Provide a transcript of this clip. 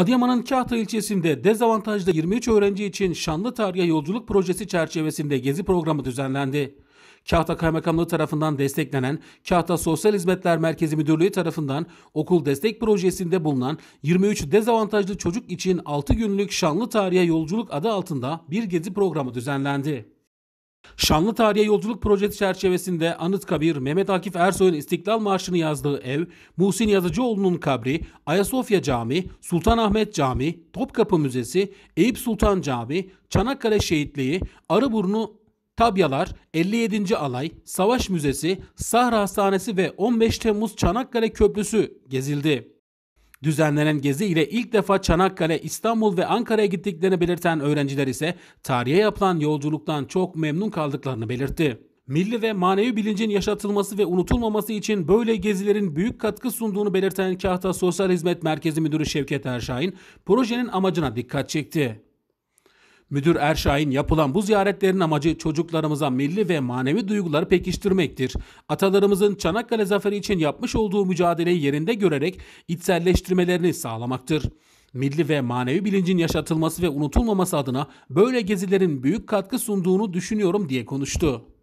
Adıyaman'ın Kahta ilçesinde dezavantajlı 23 öğrenci için Şanlı Tarihe Yolculuk Projesi çerçevesinde gezi programı düzenlendi. Kahta Kaymakamlığı tarafından desteklenen Kahta Sosyal Hizmetler Merkezi Müdürlüğü tarafından okul destek projesinde bulunan 23 dezavantajlı çocuk için 6 günlük Şanlı Tarihe Yolculuk adı altında bir gezi programı düzenlendi. Şanlı Tarihe Yolculuk Projesi çerçevesinde Anıtkabir, Mehmet Akif Ersoy'un İstiklal Marşı'nı yazdığı ev, Muhsin Yazıcıoğlu'nun kabri, Ayasofya Camii, Sultanahmet Camii, Topkapı Müzesi, Eyüp Sultan Camii, Çanakkale Şehitliği, Arıburnu Tabyalar, 57. Alay, Savaş Müzesi, Sahra Hastanesi ve 15 Temmuz Çanakkale Köprüsü gezildi. Düzenlenen gezi ile ilk defa Çanakkale, İstanbul ve Ankara'ya gittiklerini belirten öğrenciler ise tarihe yapılan yolculuktan çok memnun kaldıklarını belirtti. Milli ve manevi bilincin yaşatılması ve unutulmaması için böyle gezilerin büyük katkı sunduğunu belirten Kahta Sosyal Hizmet Merkezi Müdürü Şevket Erşahin, projenin amacına dikkat çekti. Müdür Erşahin yapılan bu ziyaretlerin amacı çocuklarımıza milli ve manevi duyguları pekiştirmektir. Atalarımızın Çanakkale zaferi için yapmış olduğu mücadeleyi yerinde görerek içselleştirmelerini sağlamaktır. Milli ve manevi bilincin yaşatılması ve unutulmaması adına böyle gezilerin büyük katkı sunduğunu düşünüyorum diye konuştu.